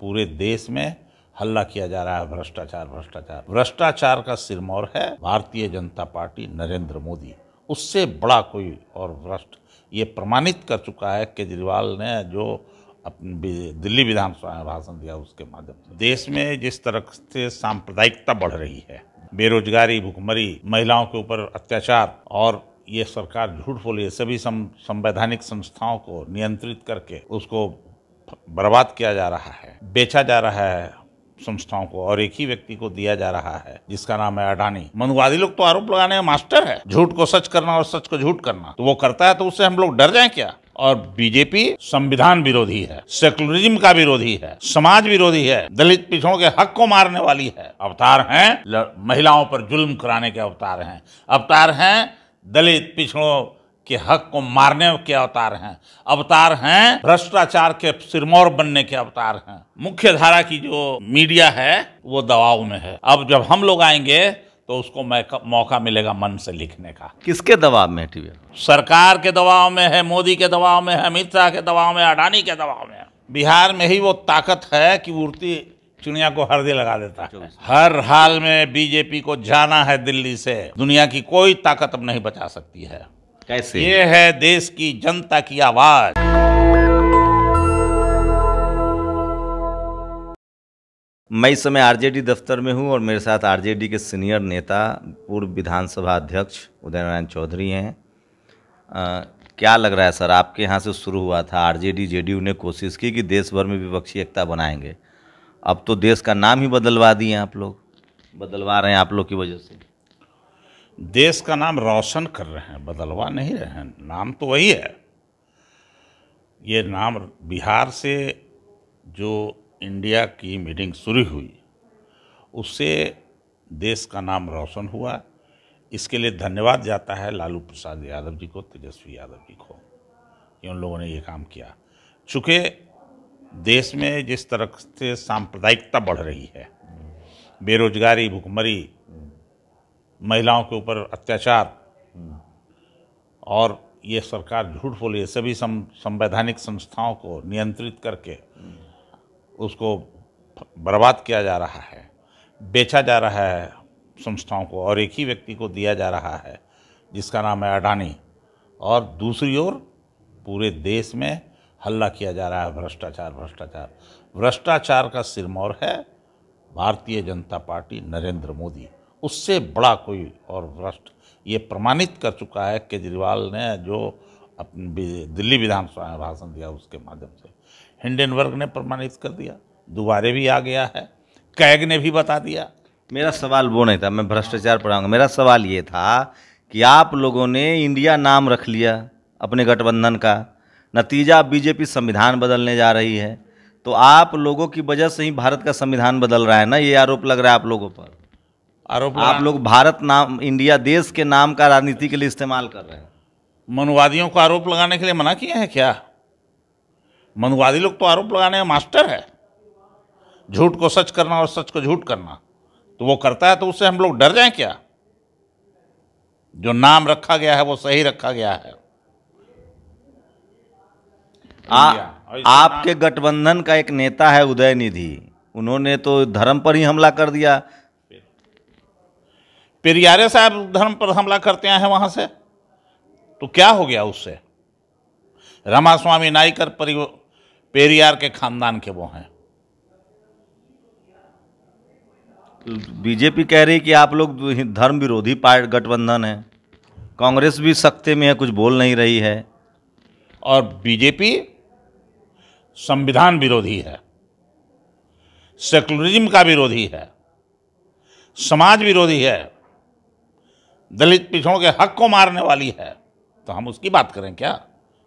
पूरे देश में हल्ला किया जा रहा है भ्रष्टाचार भ्रष्टाचार भ्रष्टाचार का सिरमौर है भारतीय जनता पार्टी नरेंद्र मोदी उससे बड़ा कोई और भ्रष्ट ये प्रमाणित कर चुका है केजरीवाल ने जो दिल्ली विधानसभा में भाषण दिया उसके माध्यम से देश में जिस तरह से सांप्रदायिकता बढ़ रही है बेरोजगारी भुखमरी महिलाओं के ऊपर अत्याचार और ये सरकार झूठ बोली सभी संवैधानिक संस्थाओं को नियंत्रित करके उसको बर्बाद किया जा रहा है बेचा जा रहा है संस्थाओं को और एक ही व्यक्ति को दिया जा रहा है जिसका नाम है अडानी मनुवादी लोग तो आरोप लगाने में मास्टर है झूठ को सच करना और सच को झूठ करना तो वो करता है तो उससे हम लोग डर जाए क्या और बीजेपी संविधान विरोधी है सेकुलरिज्म का विरोधी है समाज विरोधी है दलित पिछड़ों के हक को मारने वाली है अवतार हैं महिलाओं पर जुल्म कराने के अवतार हैं अवतार हैं दलित पिछड़ों के हक को मारने के अवतार हैं अवतार हैं भ्रष्टाचार के सिरमौर बनने के अवतार हैं मुख्य धारा की जो मीडिया है वो दबाव में है अब जब हम लोग आएंगे तो उसको मौका मिलेगा मन से लिखने का किसके दबाव में टीवी सरकार के दबाव में है मोदी के दबाव में है अमित शाह के दबाव में अडानी के दबाव में बिहार में ही वो ताकत है कि उड़ती चिड़िया को हर दिल लगा देता है हर हाल में बीजेपी को जाना है दिल्ली से दुनिया की कोई ताकत अब नहीं बचा सकती है कैसे ये है देश की जनता की आवाज़ मैं इस समय आरजेडी दफ्तर में हूं और मेरे साथ आरजेडी के सीनियर नेता पूर्व विधानसभा अध्यक्ष उदय नारायण चौधरी हैं क्या लग रहा है सर आपके यहाँ से शुरू हुआ था आरजेडी जेडीयू ने कोशिश की कि देश भर में विपक्षी एकता बनाएंगे अब तो देश का नाम ही बदलवा दिए आप लोग बदलवा रहे हैं आप लोग की वजह से देश का नाम रोशन कर रहे हैं बदलवा नहीं रहे हैं नाम तो वही है ये नाम बिहार से जो इंडिया की मीटिंग शुरू हुई उससे देश का नाम रोशन हुआ इसके लिए धन्यवाद जाता है लालू प्रसाद यादव जी को तेजस्वी यादव जी को कि उन लोगों ने ये काम किया चूँकि देश में जिस तरह से सांप्रदायिकता बढ़ रही है बेरोजगारी भुखमरी महिलाओं के ऊपर अत्याचार और ये सरकार झूठ बोली है सभी संवैधानिक संस्थाओं को नियंत्रित करके उसको बर्बाद किया जा रहा है बेचा जा रहा है संस्थाओं को और एक ही व्यक्ति को दिया जा रहा है जिसका नाम है अडानी और दूसरी ओर पूरे देश में हल्ला किया जा रहा है भ्रष्टाचार भ्रष्टाचार भ्रष्टाचार का सिरमौर है भारतीय जनता पार्टी नरेंद्र मोदी उससे बड़ा कोई और भ्रष्ट ये प्रमाणित कर चुका है केजरीवाल ने जो अपने दिल्ली विधानसभा में भाषण दिया उसके माध्यम से हिंडनबर्ग ने प्रमाणित कर दिया दोबारे भी आ गया है कैग ने भी बता दिया मेरा सवाल वो नहीं था मैं भ्रष्टाचार पर आऊँगा मेरा सवाल ये था कि आप लोगों ने इंडिया नाम रख लिया अपने गठबंधन का नतीजा बीजेपी संविधान बदलने जा रही है तो आप लोगों की वजह से ही भारत का संविधान बदल रहा है ना ये आरोप लग रहा है आप लोगों पर आरोप आप लोग भारत नाम इंडिया देश के नाम का राजनीति के लिए इस्तेमाल कर रहे हैं मनुवादियों को आरोप लगाने के लिए मना किया है क्या मनुवादी लोग तो आरोप लगाने में मास्टर है झूठ को सच करना और सच को झूठ करना तो वो करता है तो उससे हम लोग डर जाए क्या जो नाम रखा गया है वो सही रखा गया है आ, आपके गठबंधन का एक नेता है उदय निधि उन्होंने तो धर्म पर ही हमला कर दिया पेरियारे साहब धर्म पर हमला करते आए हैं वहां से तो क्या हो गया उससे रमा स्वामी नाईकर पेरियार के खानदान के वो हैं बीजेपी कह रही कि आप लोग धर्म विरोधी पार्ट गठबंधन है कांग्रेस भी सख्ते में है कुछ बोल नहीं रही है और बीजेपी संविधान विरोधी है सेकुलरिज्म का विरोधी है समाज विरोधी है दलित पिछड़ों के हक को मारने वाली है तो हम उसकी बात करें क्या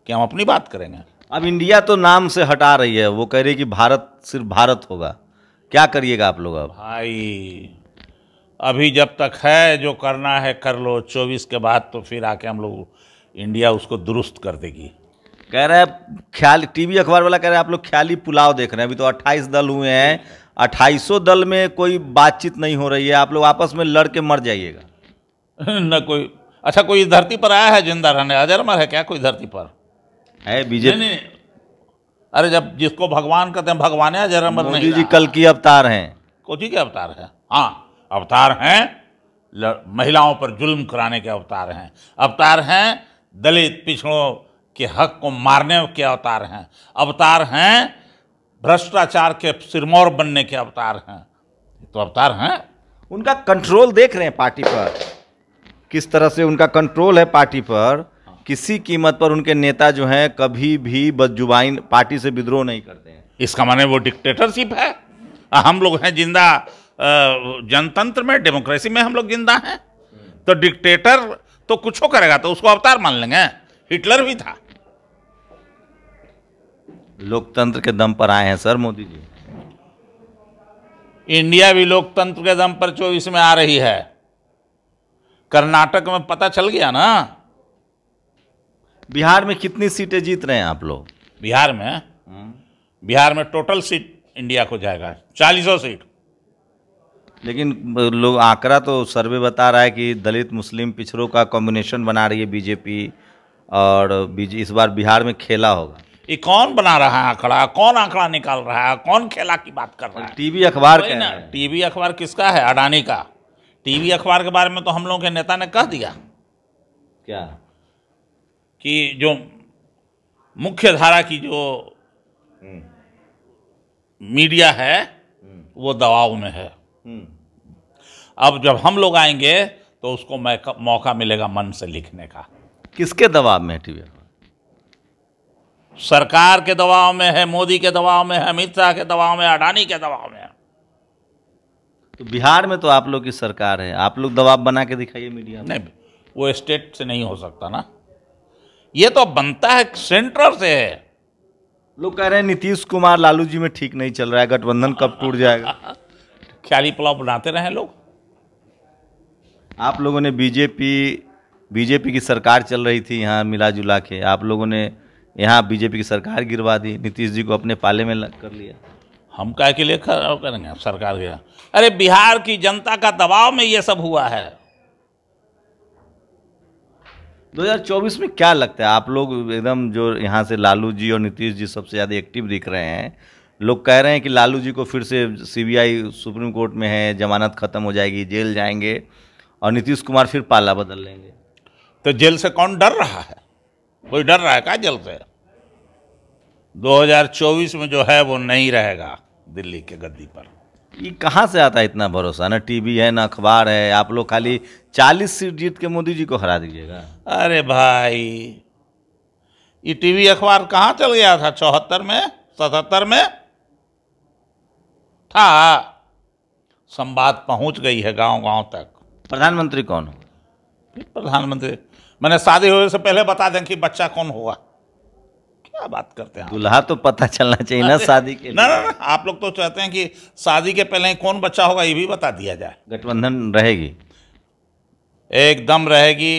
कि हम अपनी बात करेंगे अब इंडिया तो नाम से हटा रही है वो कह रही है कि भारत सिर्फ भारत होगा क्या करिएगा आप लोग अब भाई अभी जब तक है जो करना है कर लो चौबीस के बाद तो फिर आके हम लोग इंडिया उसको दुरुस्त कर देगी कह रहे हैं ख्याल टीवी अखबार वाला कह रहे हैं आप लोग ख्याली पुलाव देख रहे हैं अभी तो 28 दल हुए हैं अट्ठाईसों दल में कोई बातचीत नहीं हो रही है आप लोग आपस में लड़ के मर जाइएगा न कोई अच्छा कोई धरती पर आया है जिंदा रहने अजर मर है क्या कोई धरती पर है बीजेपी नहीं, अरे जब जिसको भगवान कहते हैं भगवान है अजर अमर नहीं जी कल की अवतार हैं कोची के अवतार हैं हाँ अवतार हैं महिलाओं पर जुल्म कराने के अवतार हैं अवतार हैं दलित पिछड़ों के हक को मारने के अवतार हैं अवतार हैं भ्रष्टाचार के सिरमौर बनने के अवतार हैं तो अवतार हैं उनका कंट्रोल देख रहे हैं पार्टी पर किस तरह से उनका कंट्रोल है पार्टी पर हाँ। किसी कीमत पर उनके नेता जो हैं कभी भी बदजुबाइन पार्टी से विद्रोह नहीं करते हैं इसका माने वो डिक्टेटरशिप है हम लोग हैं जिंदा जनतंत्र में डेमोक्रेसी में हम लोग जिंदा हैं तो डिक्टेटर तो कुछ करेगा तो उसको अवतार मान लेंगे हिटलर भी था लोकतंत्र के दम पर आए हैं सर मोदी जी इंडिया भी लोकतंत्र के दम पर चौबीस में आ रही है कर्नाटक में पता चल गया ना बिहार में कितनी सीटें जीत रहे हैं आप लोग बिहार में हम्म। बिहार में टोटल सीट इंडिया को जाएगा चालीसों सीट लेकिन लोग आंकड़ा तो सर्वे बता रहा है कि दलित मुस्लिम पिछड़ों का कॉम्बिनेशन बना रही है बीजेपी और बीजे इस बार बिहार में खेला होगा ये कौन बना रहा है आंकड़ा कौन आंकड़ा निकाल रहा है कौन खेला की बात कर रहा है टीवी अखबार टीवी अखबार किसका है अडानी का टीवी अखबार के बारे में तो हम लोगों के नेता ने कह दिया क्या कि जो मुख्य धारा की जो हम्म। मीडिया है हम्म। वो दबाव में है हम्म। अब जब हम लोग आएंगे तो उसको मौका मिलेगा मन से लिखने का किसके दबाव में है टीवी सरकार के दबाव में है मोदी के दबाव में है अमित शाह के दबाव में अडानी के दबाव में है तो बिहार में तो आप लोग की सरकार है आप लोग दबाव बना के दिखाइए मीडिया नहीं वो स्टेट से नहीं हो सकता ना ये तो बनता है सेंट्रल से है लोग कह रहे हैं नीतीश कुमार लालू जी में ठीक नहीं चल रहा है गठबंधन कब टूट जाएगा ख्याली पुलाव बनाते रहे लोग आप लोगों ने बीजेपी बीजेपी की सरकार चल रही थी यहाँ मिला जुला के आप लोगों ने यहाँ बीजेपी की सरकार गिरवा दी नीतीश जी को अपने पाले में कर लिया हम कह के लिए करेंगे सरकार के अरे बिहार की जनता का दबाव में ये सब हुआ है 2024 में क्या लगता है आप लोग एकदम जो यहाँ से लालू जी और नीतीश जी सबसे ज़्यादा एक्टिव दिख रहे हैं लोग कह रहे हैं कि लालू जी को फिर से सीबीआई सुप्रीम कोर्ट में है जमानत खत्म हो जाएगी जेल जाएंगे और नीतीश कुमार फिर पाला बदल लेंगे तो जेल से कौन डर रहा है कोई डर रहा है क्या जेल से 2024 में जो है वो नहीं रहेगा दिल्ली के गद्दी पर ये कहाँ से आता है इतना भरोसा ना टीवी है ना अखबार है आप लोग खाली चालीस सीट जीत के मोदी जी को हरा दीजिएगा अरे भाई ये टीवी अखबार कहाँ चल गया था चौहत्तर में सतहत्तर में था संवाद पहुंच गई है गांव गांव तक प्रधानमंत्री कौन हो प्रधानमंत्री मैंने शादी होने से पहले बता दें कि बच्चा कौन हुआ क्या बात करते हैं दूल्हा तो पता चलना चाहिए ना शादी के ना ना आप लोग तो चाहते हैं कि शादी के पहले कौन बच्चा होगा ये भी बता दिया जाए गठबंधन रहेगी एकदम रहेगी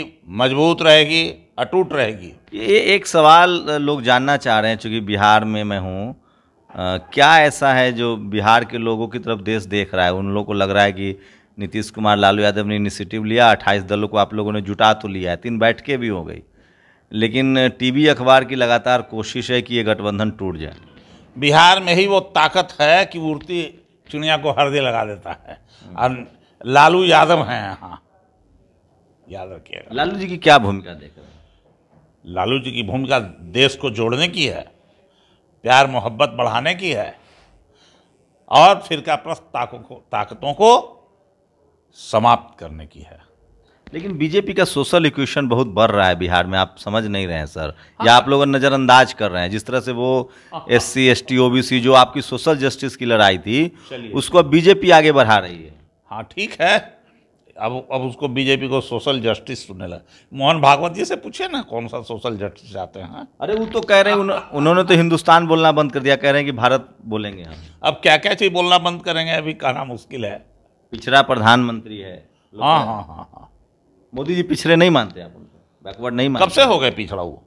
मजबूत रहेगी अटूट रहेगी ये एक सवाल लोग जानना चाह रहे हैं चूंकि बिहार में मैं हूँ क्या ऐसा है जो बिहार के लोगों की तरफ देश देख रहा है उन लोगों को लग रहा है कि नीतीश कुमार लालू यादव ने इनिशिएटिव लिया अट्ठाईस दलों को आप लोगों ने जुटा तो लिया है तीन बैठकें भी हो गई लेकिन टीवी अखबार की लगातार कोशिश है कि ये गठबंधन टूट जाए बिहार में ही वो ताकत है कि उड़ती चिड़िया को हृदय लगा देता है और लालू यादव हैं यहाँ याद रखिएगा लालू जी की क्या भूमिका देख रहे हैं लालू जी की भूमिका देश को जोड़ने की है प्यार मोहब्बत बढ़ाने की है और फिर का को ताकतों को समाप्त करने की है लेकिन बीजेपी का सोशल इक्वेशन बहुत बढ़ रहा है बिहार में आप समझ नहीं रहे हैं सर हाँ। या आप लोग नज़रअंदाज कर रहे हैं जिस तरह से वो S C S T O B C जो आपकी सोशल जस्टिस की लड़ाई थी उसको बीजेपी आगे बढ़ा रही है हाँ ठीक है अब अब उसको बीजेपी को सोशल जस्टिस सुनने लगा मोहन भागवत जी से पूछे ना कौन सा सोशल जस्टिस चाहते हैं हाँ? अरे वो तो कह रहे हैं उन्होंने तो हिंदुस्तान बोलना बंद कर दिया कह रहे हैं कि भारत बोलेंगे हम अब क्या क्या चीज़ बोलना बंद करेंगे अभी कहना मुश्किल है पिछड़ा प्रधानमंत्री है हाँ हाँ हाँ हाँ मोदी जी पिछड़े नहीं मानते आप उनको बैकवर्ड नहीं मानते कब से हो गए पिछड़ा हुआ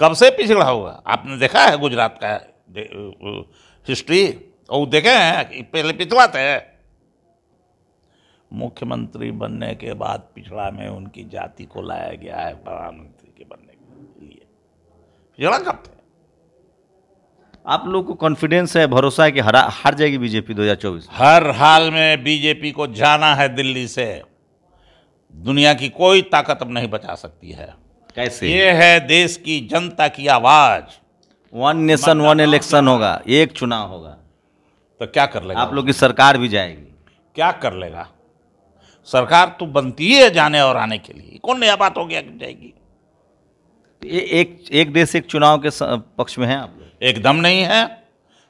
कब से पिछड़ा हुआ आपने देखा है गुजरात का हिस्ट्री और देखे हैं पहले पिछड़ा थे मुख्यमंत्री बनने के बाद पिछड़ा में उनकी जाति को लाया गया है प्रधानमंत्री के बनने के लिए पिछड़ा कब थे आप लोग को कॉन्फिडेंस है भरोसा है कि हरा हार जाएगी बीजेपी 2024 हर हाल में बीजेपी को जाना है दिल्ली से दुनिया की कोई ताकत अब नहीं बचा सकती है कैसे ये है देश की जनता की आवाज वन नेशन वन इलेक्शन होगा एक चुनाव होगा तो क्या कर लेगा आप लोग की सरकार भी जाएगी क्या कर लेगा सरकार तो बनती है जाने और आने के लिए कौन नया बात हो गया जाएगी ए, एक एक देश एक चुनाव के पक्ष में है आप लोग एकदम नहीं है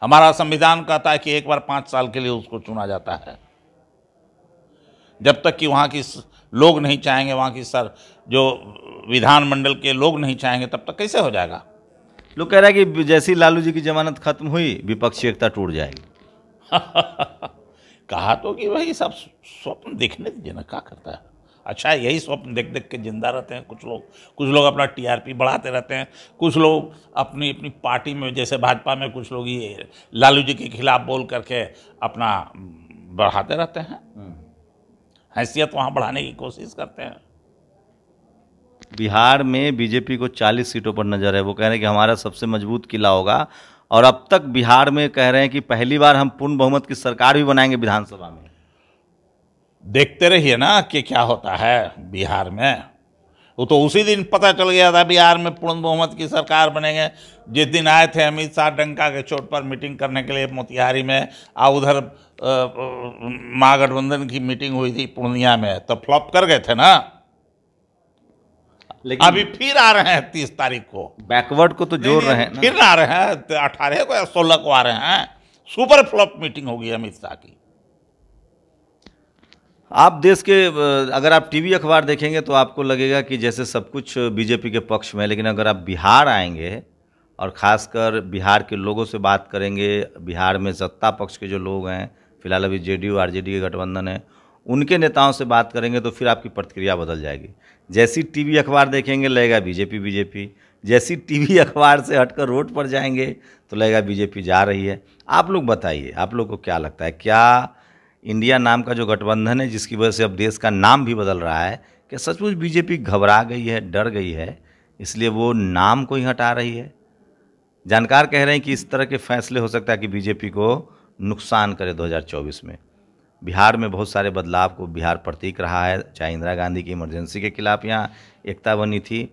हमारा संविधान कहता है कि एक बार पांच साल के लिए उसको चुना जाता है जब तक कि वहां की स... लोग नहीं चाहेंगे वहाँ की सर जो विधानमंडल के लोग नहीं चाहेंगे तब तक कैसे हो जाएगा लोग कह रहे हैं कि जैसी लालू जी की जमानत खत्म हुई विपक्षी एकता टूट जाएगी कहा तो कि भाई सब स्वप्न देखने दीजिए ना क्या करता है अच्छा यही स्वप्न देख देख के जिंदा रहते हैं कुछ लोग कुछ लोग अपना टीआरपी बढ़ाते रहते हैं कुछ लोग अपनी अपनी पार्टी में जैसे भाजपा में कुछ लोग ये लालू जी के खिलाफ बोल करके अपना बढ़ाते रहते हैं हम्म। हैसियत वहाँ बढ़ाने की कोशिश करते हैं बिहार में बीजेपी को 40 सीटों पर नज़र है वो कह रहे हैं कि हमारा सबसे मजबूत किला होगा और अब तक बिहार में कह रहे हैं कि पहली बार हम पूर्ण बहुमत की सरकार भी बनाएंगे विधानसभा में देखते रहिए ना कि क्या होता है बिहार में वो तो, तो उसी दिन पता चल गया था बिहार में पूर्ण बहुमत की सरकार बनेंगे जिस दिन आए थे अमित शाह डंका के चोट पर मीटिंग करने के लिए मोतिहारी में आ उधर महागठबंधन की मीटिंग हुई थी पूर्णिया में तो फ्लॉप कर गए थे ना लेकिन अभी फिर आ रहे हैं तीस तारीख को बैकवर्ड को तो जोड़ रहे हैं फिर आ रहे हैं अठारह को या सोलह को आ रहे हैं सुपर फ्लॉप मीटिंग होगी अमित शाह की आप देश के अगर आप टीवी अखबार देखेंगे तो आपको लगेगा कि जैसे सब कुछ बीजेपी के पक्ष में लेकिन अगर आप बिहार आएंगे और ख़ासकर बिहार के लोगों से बात करेंगे बिहार में सत्ता पक्ष के जो लोग हैं फिलहाल अभी जेडीयू आरजेडी के गठबंधन है उनके नेताओं से बात करेंगे तो फिर आपकी प्रतिक्रिया बदल जाएगी जैसी टीवी अखबार देखेंगे लगेगा बीजेपी बीजेपी जैसी टीवी अखबार से हटकर रोड पर जाएंगे तो लगेगा बीजेपी जा रही है आप लोग बताइए आप लोग को क्या लगता है क्या इंडिया नाम का जो गठबंधन है जिसकी वजह से अब देश का नाम भी बदल रहा है कि सचमुच बीजेपी घबरा गई है डर गई है इसलिए वो नाम को ही हटा रही है जानकार कह रहे हैं कि इस तरह के फैसले हो सकता है कि बीजेपी को नुकसान करे 2024 में बिहार में बहुत सारे बदलाव को बिहार प्रतीक रहा है चाहे इंदिरा गांधी की इमरजेंसी के खिलाफ यहाँ एकता बनी थी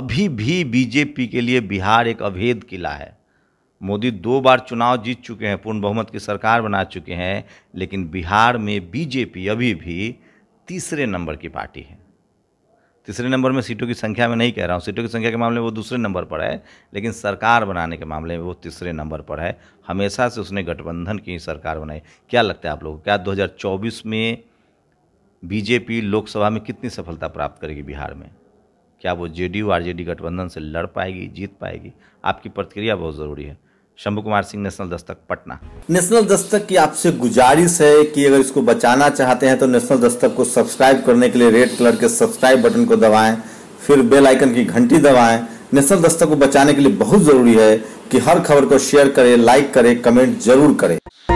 अभी भी बीजेपी के लिए बिहार एक अभेद किला है मोदी दो बार चुनाव जीत चुके हैं पूर्ण बहुमत की सरकार बना चुके हैं लेकिन बिहार में बीजेपी अभी भी तीसरे नंबर की पार्टी है तीसरे नंबर में सीटों की संख्या में नहीं कह रहा हूँ सीटों की संख्या के मामले में वो दूसरे नंबर पर है लेकिन सरकार बनाने के मामले में वो तीसरे नंबर पर है हमेशा से उसने गठबंधन की ही सरकार बनाई क्या लगता है आप लोगों को क्या 2024 में बीजेपी लोकसभा में कितनी सफलता प्राप्त करेगी बिहार में क्या वो जे डी आरजेडी गठबंधन से लड़ पाएगी जीत पाएगी आपकी प्रतिक्रिया बहुत ज़रूरी है शंभु कुमार सिंह नेशनल दस्तक पटना नेशनल दस्तक की आपसे गुजारिश है कि अगर इसको बचाना चाहते हैं तो नेशनल दस्तक को सब्सक्राइब करने के लिए रेड कलर के सब्सक्राइब बटन को दबाएं फिर बेल आइकन की घंटी दबाएं नेशनल दस्तक को बचाने के लिए बहुत ज़रूरी है कि हर खबर को शेयर करें लाइक करें कमेंट जरूर करें